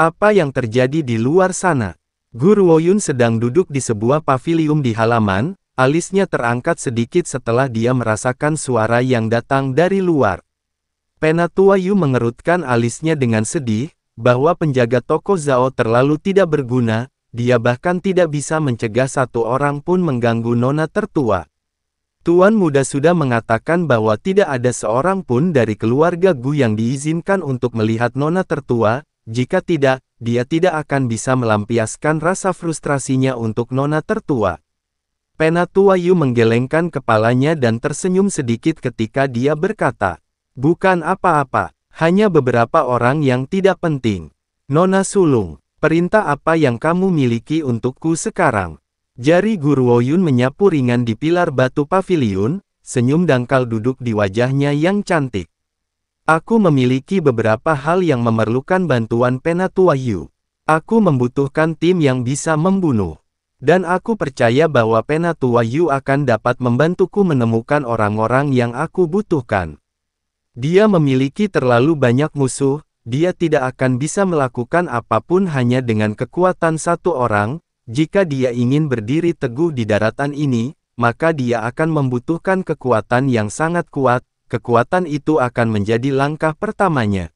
Apa yang terjadi di luar sana? Guru Woyun sedang duduk di sebuah pavilium di halaman, alisnya terangkat sedikit setelah dia merasakan suara yang datang dari luar. Penatua Yu mengerutkan alisnya dengan sedih, bahwa penjaga toko Zhao terlalu tidak berguna, dia bahkan tidak bisa mencegah satu orang pun mengganggu nona tertua. Tuan muda sudah mengatakan bahwa tidak ada seorang pun dari keluarga Gu yang diizinkan untuk melihat nona tertua, jika tidak, dia tidak akan bisa melampiaskan rasa frustrasinya untuk nona tertua. Penatua Yu menggelengkan kepalanya dan tersenyum sedikit ketika dia berkata, Bukan apa-apa, hanya beberapa orang yang tidak penting. Nona Sulung, perintah apa yang kamu miliki untukku sekarang? Jari Guru Woyun menyapu ringan di pilar batu pavilion, senyum dangkal duduk di wajahnya yang cantik. Aku memiliki beberapa hal yang memerlukan bantuan Penatua Yu. Aku membutuhkan tim yang bisa membunuh. Dan aku percaya bahwa Penatua Yu akan dapat membantuku menemukan orang-orang yang aku butuhkan. Dia memiliki terlalu banyak musuh, dia tidak akan bisa melakukan apapun hanya dengan kekuatan satu orang, jika dia ingin berdiri teguh di daratan ini, maka dia akan membutuhkan kekuatan yang sangat kuat, kekuatan itu akan menjadi langkah pertamanya.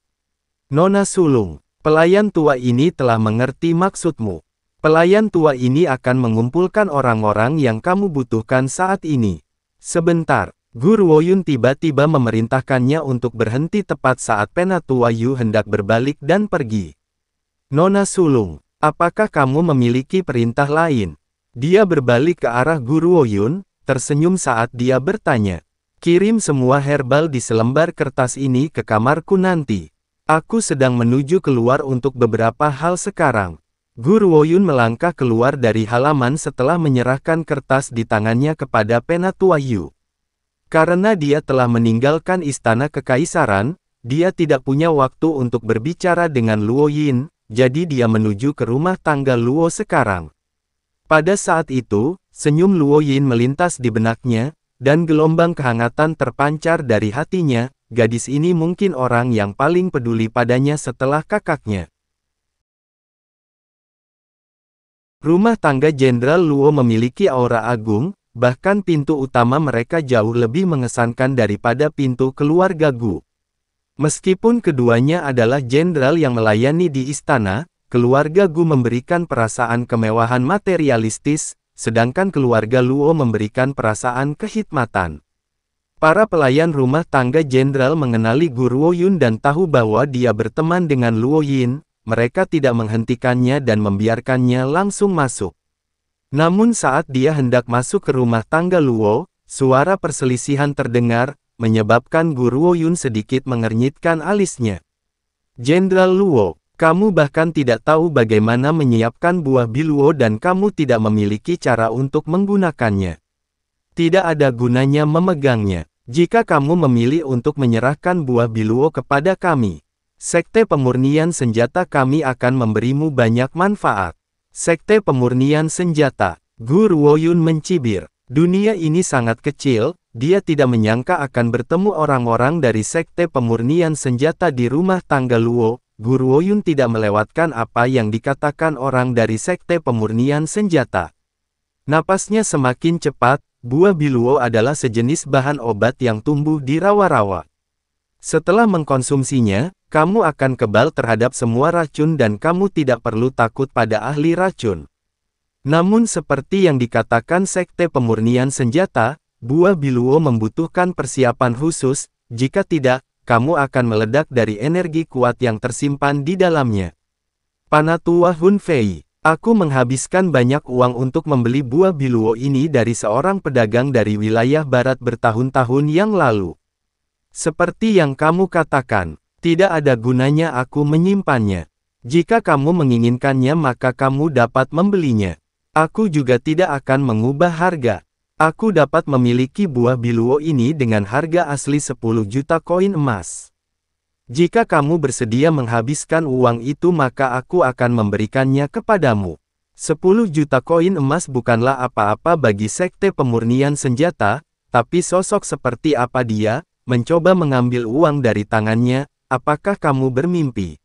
Nona Sulung, pelayan tua ini telah mengerti maksudmu. Pelayan tua ini akan mengumpulkan orang-orang yang kamu butuhkan saat ini. Sebentar, Guru Woyun tiba-tiba memerintahkannya untuk berhenti tepat saat Penatua Yu hendak berbalik dan pergi. Nona Sulung, apakah kamu memiliki perintah lain? Dia berbalik ke arah Guru Woyun, tersenyum saat dia bertanya. Kirim semua herbal di selembar kertas ini ke kamarku nanti. Aku sedang menuju keluar untuk beberapa hal sekarang. Guru Woyun melangkah keluar dari halaman setelah menyerahkan kertas di tangannya kepada Penatua Yu. Karena dia telah meninggalkan istana kekaisaran, dia tidak punya waktu untuk berbicara dengan Luo Yin, jadi dia menuju ke rumah tangga Luo sekarang. Pada saat itu, senyum Luo Yin melintas di benaknya, dan gelombang kehangatan terpancar dari hatinya, gadis ini mungkin orang yang paling peduli padanya setelah kakaknya. Rumah tangga Jenderal Luo memiliki aura agung, bahkan pintu utama mereka jauh lebih mengesankan daripada pintu keluarga Gu. Meskipun keduanya adalah jenderal yang melayani di istana, keluarga Gu memberikan perasaan kemewahan materialistis, sedangkan keluarga Luo memberikan perasaan kehidmatan. Para pelayan rumah tangga jenderal mengenali Guru Yun dan tahu bahwa dia berteman dengan Luo Yin, mereka tidak menghentikannya dan membiarkannya langsung masuk. Namun saat dia hendak masuk ke rumah tangga Luo, suara perselisihan terdengar, menyebabkan Guru Yun sedikit mengernyitkan alisnya. Jenderal Luo, kamu bahkan tidak tahu bagaimana menyiapkan buah biluo dan kamu tidak memiliki cara untuk menggunakannya. Tidak ada gunanya memegangnya. Jika kamu memilih untuk menyerahkan buah biluo kepada kami, Sekte Pemurnian Senjata kami akan memberimu banyak manfaat. Sekte Pemurnian Senjata, Guru Woyun mencibir. Dunia ini sangat kecil, dia tidak menyangka akan bertemu orang-orang dari Sekte Pemurnian Senjata di rumah tangga Luo, Guru Woyun tidak melewatkan apa yang dikatakan orang dari Sekte Pemurnian Senjata. Napasnya semakin cepat, buah biluo adalah sejenis bahan obat yang tumbuh di rawa-rawa. Setelah mengkonsumsinya, kamu akan kebal terhadap semua racun dan kamu tidak perlu takut pada ahli racun. Namun seperti yang dikatakan Sekte Pemurnian Senjata, buah biluo membutuhkan persiapan khusus, jika tidak, kamu akan meledak dari energi kuat yang tersimpan di dalamnya. Panatua Hun Fei, aku menghabiskan banyak uang untuk membeli buah biluo ini dari seorang pedagang dari wilayah barat bertahun-tahun yang lalu. Seperti yang kamu katakan, tidak ada gunanya aku menyimpannya. Jika kamu menginginkannya maka kamu dapat membelinya. Aku juga tidak akan mengubah harga. Aku dapat memiliki buah biluo ini dengan harga asli 10 juta koin emas. Jika kamu bersedia menghabiskan uang itu maka aku akan memberikannya kepadamu. 10 juta koin emas bukanlah apa-apa bagi sekte pemurnian senjata, tapi sosok seperti apa dia, mencoba mengambil uang dari tangannya, apakah kamu bermimpi?